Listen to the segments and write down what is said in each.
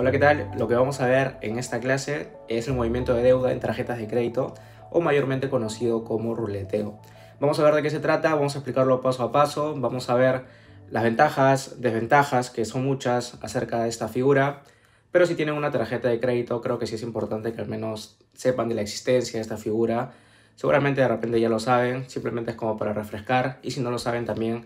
Hola, ¿qué tal? Lo que vamos a ver en esta clase es el movimiento de deuda en tarjetas de crédito o mayormente conocido como ruleteo. Vamos a ver de qué se trata, vamos a explicarlo paso a paso, vamos a ver las ventajas, desventajas, que son muchas acerca de esta figura, pero si tienen una tarjeta de crédito creo que sí es importante que al menos sepan de la existencia de esta figura. Seguramente de repente ya lo saben, simplemente es como para refrescar y si no lo saben también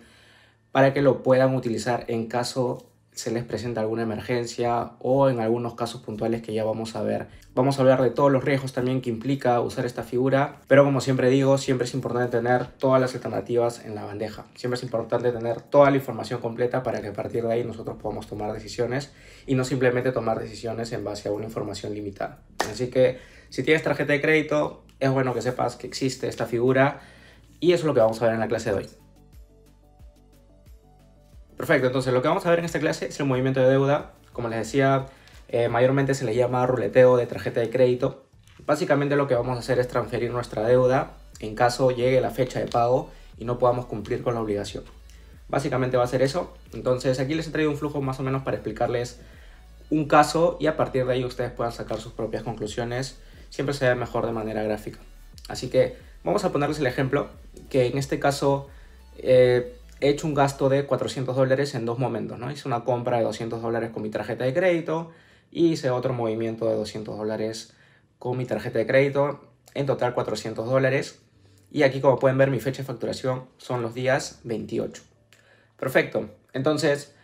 para que lo puedan utilizar en caso se les presenta alguna emergencia o en algunos casos puntuales que ya vamos a ver. Vamos a hablar de todos los riesgos también que implica usar esta figura, pero como siempre digo, siempre es importante tener todas las alternativas en la bandeja. Siempre es importante tener toda la información completa para que a partir de ahí nosotros podamos tomar decisiones y no simplemente tomar decisiones en base a una información limitada. Así que si tienes tarjeta de crédito, es bueno que sepas que existe esta figura y eso es lo que vamos a ver en la clase de hoy. Perfecto, entonces lo que vamos a ver en esta clase es el movimiento de deuda. Como les decía, eh, mayormente se le llama ruleteo de tarjeta de crédito. Básicamente lo que vamos a hacer es transferir nuestra deuda en caso llegue la fecha de pago y no podamos cumplir con la obligación. Básicamente va a ser eso. Entonces aquí les he traído un flujo más o menos para explicarles un caso y a partir de ahí ustedes puedan sacar sus propias conclusiones. Siempre se ve mejor de manera gráfica. Así que vamos a ponerles el ejemplo que en este caso... Eh, he hecho un gasto de 400 dólares en dos momentos, ¿no? Hice una compra de 200 dólares con mi tarjeta de crédito y hice otro movimiento de 200 dólares con mi tarjeta de crédito, en total 400 dólares. Y aquí como pueden ver mi fecha de facturación son los días 28. Perfecto. Entonces,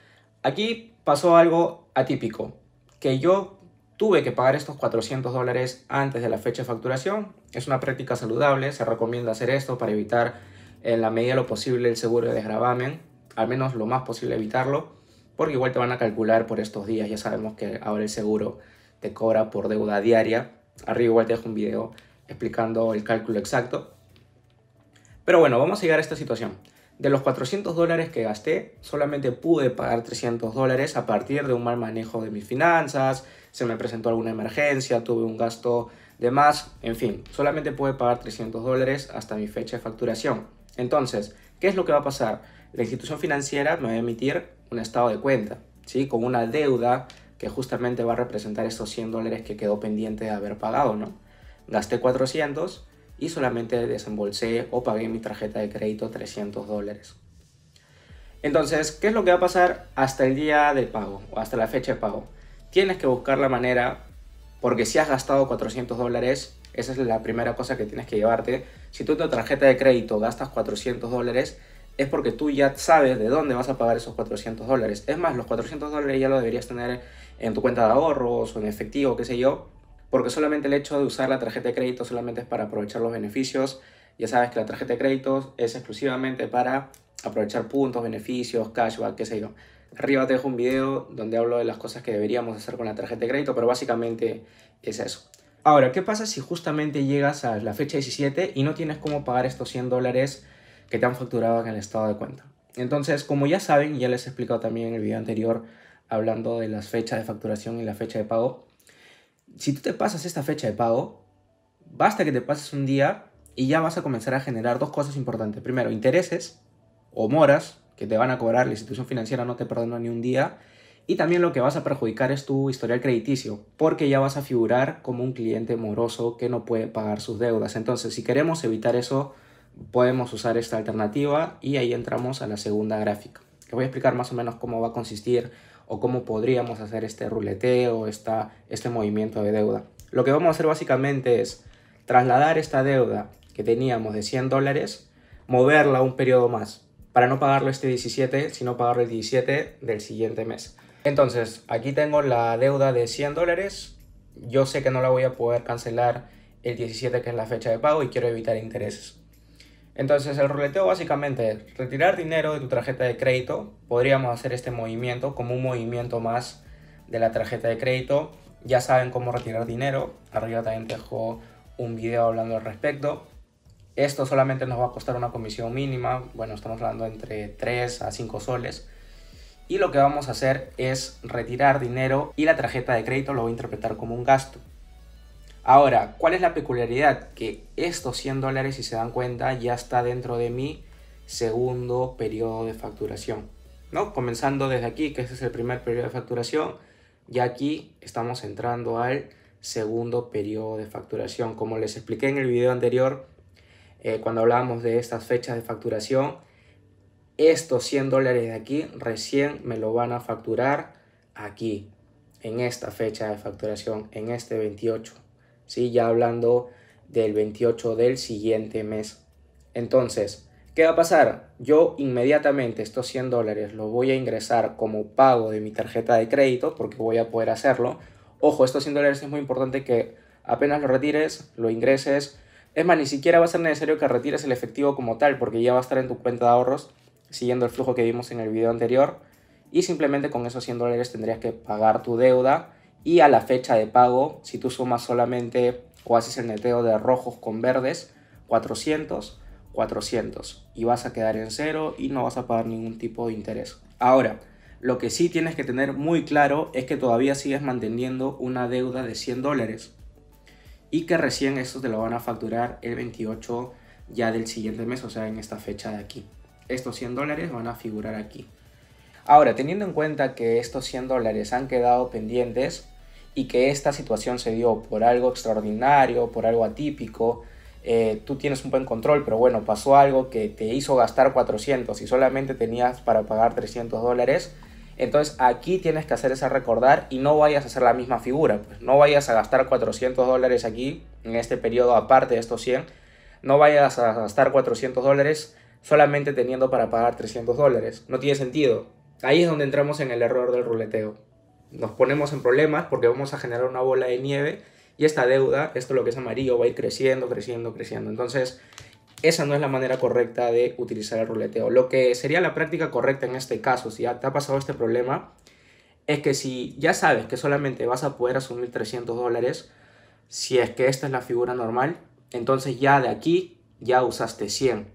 aquí pasó algo atípico, que yo tuve que pagar estos 400 dólares antes de la fecha de facturación. Es una práctica saludable, se recomienda hacer esto para evitar en la medida de lo posible el seguro de desgravamen, al menos lo más posible evitarlo, porque igual te van a calcular por estos días, ya sabemos que ahora el seguro te cobra por deuda diaria, arriba igual te dejo un video explicando el cálculo exacto. Pero bueno, vamos a llegar a esta situación. De los 400 dólares que gasté, solamente pude pagar 300 dólares a partir de un mal manejo de mis finanzas, se me presentó alguna emergencia, tuve un gasto de más, en fin, solamente pude pagar 300 dólares hasta mi fecha de facturación. Entonces, ¿qué es lo que va a pasar? La institución financiera me va a emitir un estado de cuenta, ¿sí? Con una deuda que justamente va a representar estos 100 dólares que quedó pendiente de haber pagado, ¿no? Gasté 400 y solamente desembolsé o pagué mi tarjeta de crédito 300 dólares. Entonces, ¿qué es lo que va a pasar hasta el día de pago o hasta la fecha de pago? Tienes que buscar la manera porque si has gastado 400 dólares, esa es la primera cosa que tienes que llevarte. Si tú en tu tarjeta de crédito gastas 400 dólares, es porque tú ya sabes de dónde vas a pagar esos 400 dólares. Es más, los 400 dólares ya lo deberías tener en tu cuenta de ahorros o en efectivo, qué sé yo. Porque solamente el hecho de usar la tarjeta de crédito solamente es para aprovechar los beneficios. Ya sabes que la tarjeta de crédito es exclusivamente para aprovechar puntos, beneficios, cashback, qué sé yo. Arriba te dejo un video donde hablo de las cosas que deberíamos hacer con la tarjeta de crédito, pero básicamente es eso. Ahora, ¿qué pasa si justamente llegas a la fecha 17 y no tienes cómo pagar estos 100 dólares que te han facturado en el estado de cuenta? Entonces, como ya saben, ya les he explicado también en el video anterior hablando de las fechas de facturación y la fecha de pago, si tú te pasas esta fecha de pago, basta que te pases un día y ya vas a comenzar a generar dos cosas importantes. Primero, intereses o moras que te van a cobrar, la institución financiera no te perdona ni un día. Y también lo que vas a perjudicar es tu historial crediticio, porque ya vas a figurar como un cliente moroso que no puede pagar sus deudas. Entonces, si queremos evitar eso, podemos usar esta alternativa y ahí entramos a la segunda gráfica. que voy a explicar más o menos cómo va a consistir o cómo podríamos hacer este ruleteo, esta, este movimiento de deuda. Lo que vamos a hacer básicamente es trasladar esta deuda que teníamos de 100 dólares, moverla un periodo más para no pagarlo este 17, sino pagarlo el 17 del siguiente mes. Entonces, aquí tengo la deuda de 100 dólares. Yo sé que no la voy a poder cancelar el 17, que es la fecha de pago, y quiero evitar intereses. Entonces, el ruleteo básicamente es retirar dinero de tu tarjeta de crédito. Podríamos hacer este movimiento como un movimiento más de la tarjeta de crédito. Ya saben cómo retirar dinero. Arriba también te dejo un video hablando al respecto. Esto solamente nos va a costar una comisión mínima, bueno, estamos hablando entre 3 a 5 soles. Y lo que vamos a hacer es retirar dinero y la tarjeta de crédito lo voy a interpretar como un gasto. Ahora, ¿cuál es la peculiaridad? Que estos 100 dólares, si se dan cuenta, ya está dentro de mi segundo periodo de facturación. ¿no? Comenzando desde aquí, que este es el primer periodo de facturación, ya aquí estamos entrando al segundo periodo de facturación. Como les expliqué en el video anterior, eh, cuando hablamos de estas fechas de facturación, estos 100 dólares de aquí recién me lo van a facturar aquí, en esta fecha de facturación, en este 28. ¿sí? Ya hablando del 28 del siguiente mes. Entonces, ¿qué va a pasar? Yo inmediatamente estos 100 dólares los voy a ingresar como pago de mi tarjeta de crédito porque voy a poder hacerlo. Ojo, estos 100 dólares es muy importante que apenas lo retires, lo ingreses es más, ni siquiera va a ser necesario que retires el efectivo como tal, porque ya va a estar en tu cuenta de ahorros, siguiendo el flujo que vimos en el video anterior. Y simplemente con esos 100 dólares tendrías que pagar tu deuda. Y a la fecha de pago, si tú sumas solamente o haces el neteo de rojos con verdes, 400, 400. Y vas a quedar en cero y no vas a pagar ningún tipo de interés. Ahora, lo que sí tienes que tener muy claro es que todavía sigues manteniendo una deuda de 100 dólares y que recién estos te lo van a facturar el 28 ya del siguiente mes, o sea, en esta fecha de aquí. Estos 100 dólares van a figurar aquí. Ahora, teniendo en cuenta que estos 100 dólares han quedado pendientes y que esta situación se dio por algo extraordinario, por algo atípico, eh, tú tienes un buen control, pero bueno, pasó algo que te hizo gastar 400 y solamente tenías para pagar 300 dólares, entonces aquí tienes que hacer esa recordar y no vayas a hacer la misma figura. Pues. no vayas a gastar 400 dólares aquí en este periodo aparte de estos 100. No vayas a gastar 400 dólares solamente teniendo para pagar 300 dólares. No tiene sentido. Ahí es donde entramos en el error del ruleteo. Nos ponemos en problemas porque vamos a generar una bola de nieve y esta deuda, esto lo que es amarillo, va a ir creciendo, creciendo, creciendo. Entonces esa no es la manera correcta de utilizar el ruleteo. Lo que sería la práctica correcta en este caso, si ya te ha pasado este problema, es que si ya sabes que solamente vas a poder asumir 300 dólares, si es que esta es la figura normal, entonces ya de aquí ya usaste 100.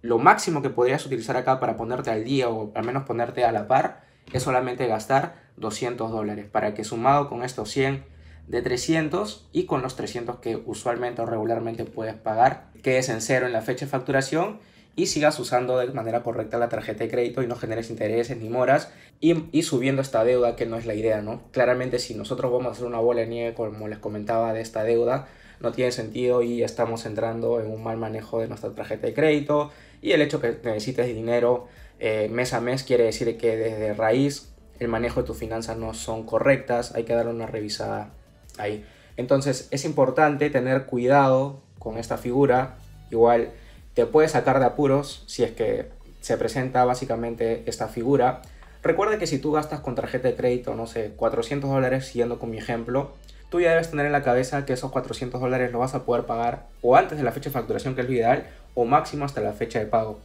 Lo máximo que podrías utilizar acá para ponerte al día o al menos ponerte a la par es solamente gastar 200 dólares para que sumado con estos 100 de 300 y con los 300 que usualmente o regularmente puedes pagar, quedes en cero en la fecha de facturación y sigas usando de manera correcta la tarjeta de crédito y no generes intereses ni moras y, subiendo esta deuda que no es la idea, ¿no? Claramente si nosotros vamos a hacer una bola de nieve como les comentaba de esta deuda, no tiene sentido y estamos entrando en un mal manejo de nuestra tarjeta de crédito y el hecho que necesites dinero eh, mes a mes quiere decir que desde raíz el manejo de tus finanzas no son correctas, hay que darle una revisada ahí. Entonces es importante tener cuidado con esta figura. Igual te puede sacar de apuros si es que se presenta básicamente esta figura. Recuerda que si tú gastas con tarjeta de crédito, no sé, 400 dólares, siguiendo con mi ejemplo, tú ya debes tener en la cabeza que esos 400 dólares lo vas a poder pagar o antes de la fecha de facturación, que es lo ideal, o máximo hasta la fecha de pago.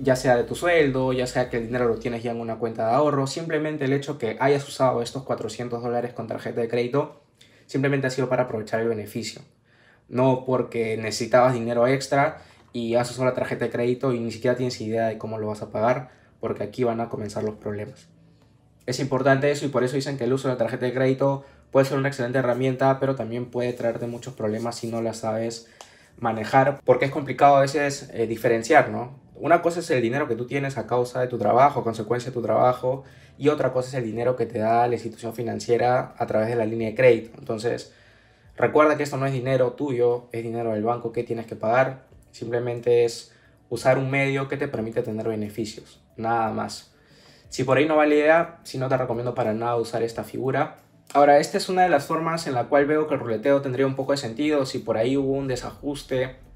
Ya sea de tu sueldo, ya sea que el dinero lo tienes ya en una cuenta de ahorro, simplemente el hecho que hayas usado estos 400 dólares con tarjeta de crédito simplemente ha sido para aprovechar el beneficio. No porque necesitabas dinero extra y haces una tarjeta de crédito y ni siquiera tienes idea de cómo lo vas a pagar, porque aquí van a comenzar los problemas. Es importante eso y por eso dicen que el uso de la tarjeta de crédito puede ser una excelente herramienta, pero también puede traerte muchos problemas si no la sabes manejar, porque es complicado a veces eh, diferenciar, ¿no? Una cosa es el dinero que tú tienes a causa de tu trabajo, a consecuencia de tu trabajo, y otra cosa es el dinero que te da la institución financiera a través de la línea de crédito. Entonces, recuerda que esto no es dinero tuyo, es dinero del banco que tienes que pagar. Simplemente es usar un medio que te permite tener beneficios, nada más. Si por ahí no vale idea, si no te recomiendo para nada usar esta figura. Ahora, esta es una de las formas en la cual veo que el ruleteo tendría un poco de sentido si por ahí hubo un desajuste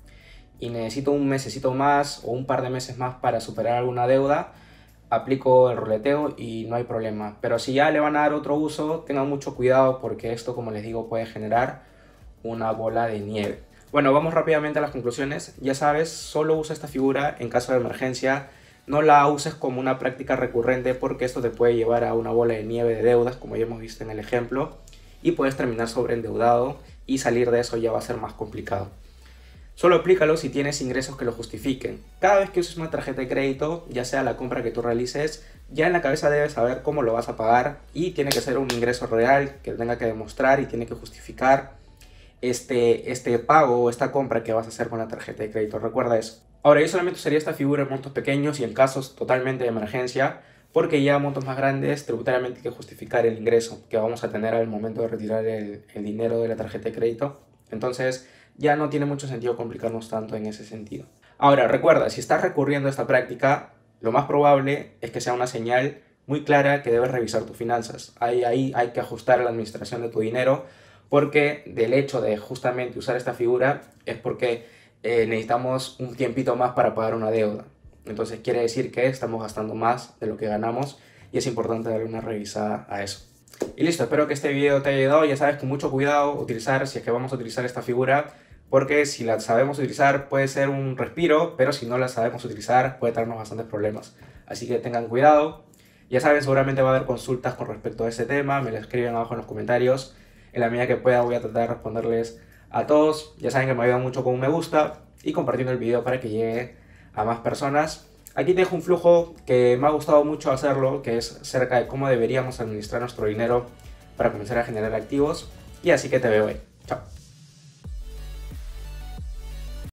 y necesito un mesecito más o un par de meses más para superar alguna deuda, aplico el roleteo y no hay problema. Pero si ya le van a dar otro uso, tengan mucho cuidado porque esto, como les digo, puede generar una bola de nieve. Bueno, vamos rápidamente a las conclusiones. Ya sabes, solo usa esta figura en caso de emergencia. No la uses como una práctica recurrente porque esto te puede llevar a una bola de nieve de deudas, como ya hemos visto en el ejemplo, y puedes terminar sobreendeudado y salir de eso ya va a ser más complicado. Solo aplícalo si tienes ingresos que lo justifiquen. Cada vez que uses una tarjeta de crédito, ya sea la compra que tú realices, ya en la cabeza debes saber cómo lo vas a pagar y tiene que ser un ingreso real que tenga que demostrar y tiene que justificar este, este pago o esta compra que vas a hacer con la tarjeta de crédito. Recuerda eso. Ahora, yo solamente usaría esta figura en montos pequeños y en casos totalmente de emergencia, porque ya montos más grandes tributariamente hay que justificar el ingreso que vamos a tener al momento de retirar el dinero de la tarjeta de crédito. Entonces, ya no tiene mucho sentido complicarnos tanto en ese sentido. Ahora, recuerda, si estás recurriendo a esta práctica, lo más probable es que sea una señal muy clara que debes revisar tus finanzas. Ahí, ahí hay que ajustar la administración de tu dinero porque del hecho de justamente usar esta figura es porque eh, necesitamos un tiempito más para pagar una deuda. Entonces quiere decir que estamos gastando más de lo que ganamos y es importante darle una revisada a eso. Y listo, espero que este video te haya ayudado. Ya sabes, con mucho cuidado utilizar, si es que vamos a utilizar esta figura, porque si la sabemos utilizar puede ser un respiro, pero si no la sabemos utilizar puede darnos bastantes problemas. Así que tengan cuidado. Ya saben, seguramente va a haber consultas con respecto a ese tema, me lo escriben abajo en los comentarios. En la medida que pueda voy a tratar de responderles a todos. Ya saben que me ayuda mucho con un me gusta y compartiendo el video para que llegue a más personas. Aquí te dejo un flujo que me ha gustado mucho hacerlo, que es cerca de cómo deberíamos administrar nuestro dinero para comenzar a generar activos. Y así que te veo hoy. Chao.